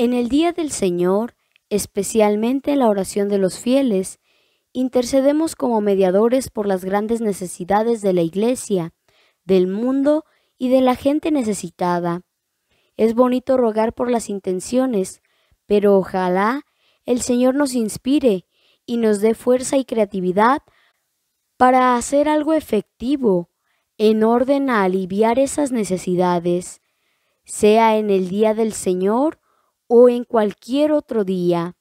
En el día del Señor, especialmente en la oración de los fieles, intercedemos como mediadores por las grandes necesidades de la Iglesia, del mundo y de la gente necesitada. Es bonito rogar por las intenciones, pero ojalá el Señor nos inspire y nos dé fuerza y creatividad para hacer algo efectivo en orden a aliviar esas necesidades, sea en el día del Señor o en cualquier otro día,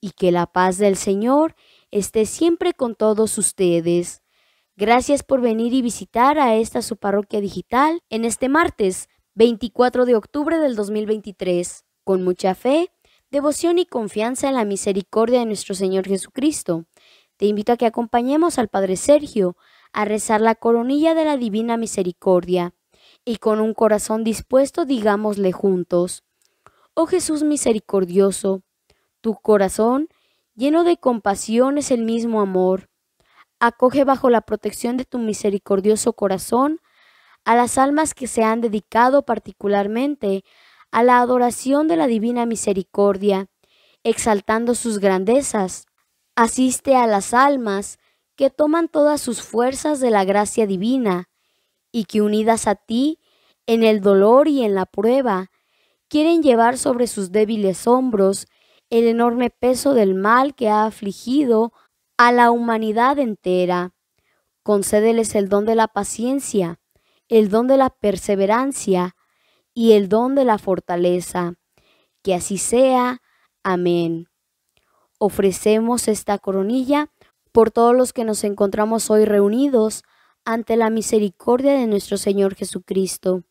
y que la paz del Señor esté siempre con todos ustedes. Gracias por venir y visitar a esta su parroquia digital en este martes 24 de octubre del 2023, con mucha fe, devoción y confianza en la misericordia de nuestro Señor Jesucristo. Te invito a que acompañemos al Padre Sergio a rezar la coronilla de la Divina Misericordia y con un corazón dispuesto digámosle juntos. Oh Jesús misericordioso, tu corazón, lleno de compasión, es el mismo amor. Acoge bajo la protección de tu misericordioso corazón a las almas que se han dedicado particularmente a la adoración de la divina misericordia, exaltando sus grandezas. Asiste a las almas que toman todas sus fuerzas de la gracia divina y que unidas a ti, en el dolor y en la prueba, quieren llevar sobre sus débiles hombros el enorme peso del mal que ha afligido a la humanidad entera. Concédeles el don de la paciencia, el don de la perseverancia y el don de la fortaleza. Que así sea. Amén. Ofrecemos esta coronilla por todos los que nos encontramos hoy reunidos ante la misericordia de nuestro Señor Jesucristo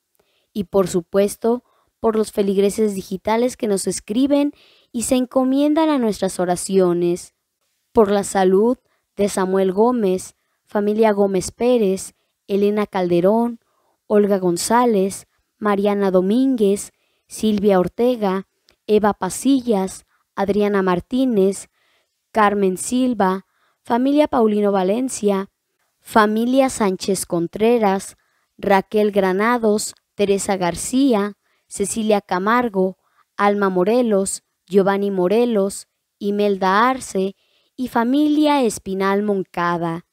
y por supuesto por los feligreses digitales que nos escriben y se encomiendan a nuestras oraciones, por la salud de Samuel Gómez, familia Gómez Pérez, Elena Calderón, Olga González, Mariana Domínguez, Silvia Ortega, Eva Pasillas, Adriana Martínez, Carmen Silva, familia Paulino Valencia, familia Sánchez Contreras, Raquel Granados, Teresa García, Cecilia Camargo, Alma Morelos, Giovanni Morelos, Imelda Arce y familia Espinal Moncada.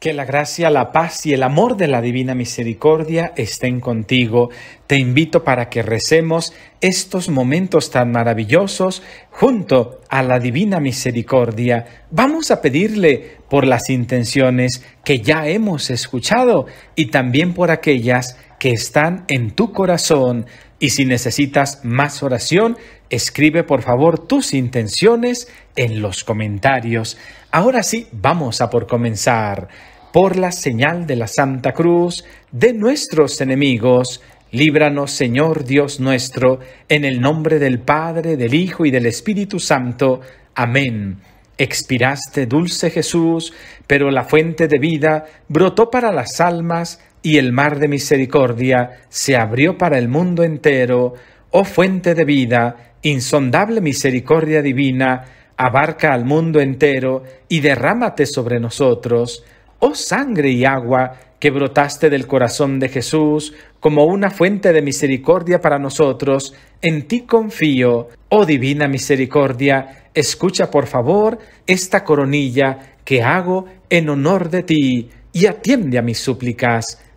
Que la gracia, la paz y el amor de la divina misericordia estén contigo. Te invito para que recemos estos momentos tan maravillosos junto a la divina misericordia. Vamos a pedirle por las intenciones que ya hemos escuchado y también por aquellas que están en tu corazón. Y si necesitas más oración, escribe por favor tus intenciones en los comentarios. Ahora sí, vamos a por comenzar. Por la señal de la Santa Cruz, de nuestros enemigos, líbranos Señor Dios nuestro, en el nombre del Padre, del Hijo y del Espíritu Santo. Amén. Expiraste, dulce Jesús, pero la fuente de vida brotó para las almas y el mar de misericordia se abrió para el mundo entero, oh fuente de vida, insondable misericordia divina, abarca al mundo entero y derrámate sobre nosotros, oh sangre y agua que brotaste del corazón de Jesús como una fuente de misericordia para nosotros, en ti confío, oh divina misericordia, escucha por favor esta coronilla que hago en honor de ti y atiende a mis súplicas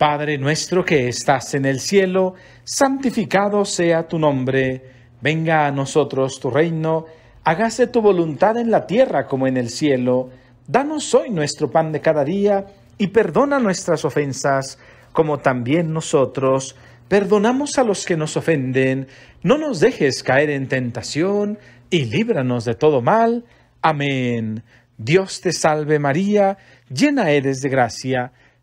Padre nuestro que estás en el cielo, santificado sea tu nombre, venga a nosotros tu reino, hágase tu voluntad en la tierra como en el cielo. Danos hoy nuestro pan de cada día y perdona nuestras ofensas, como también nosotros perdonamos a los que nos ofenden. No nos dejes caer en tentación y líbranos de todo mal. Amén. Dios te salve María, llena eres de gracia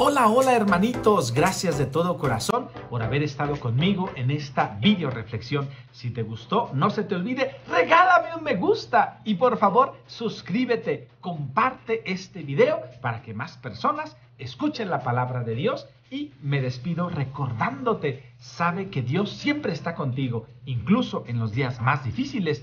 Hola, hola hermanitos, gracias de todo corazón por haber estado conmigo en esta video reflexión. Si te gustó, no se te olvide, regálame un me gusta y por favor suscríbete, comparte este video para que más personas escuchen la palabra de Dios y me despido recordándote, sabe que Dios siempre está contigo, incluso en los días más difíciles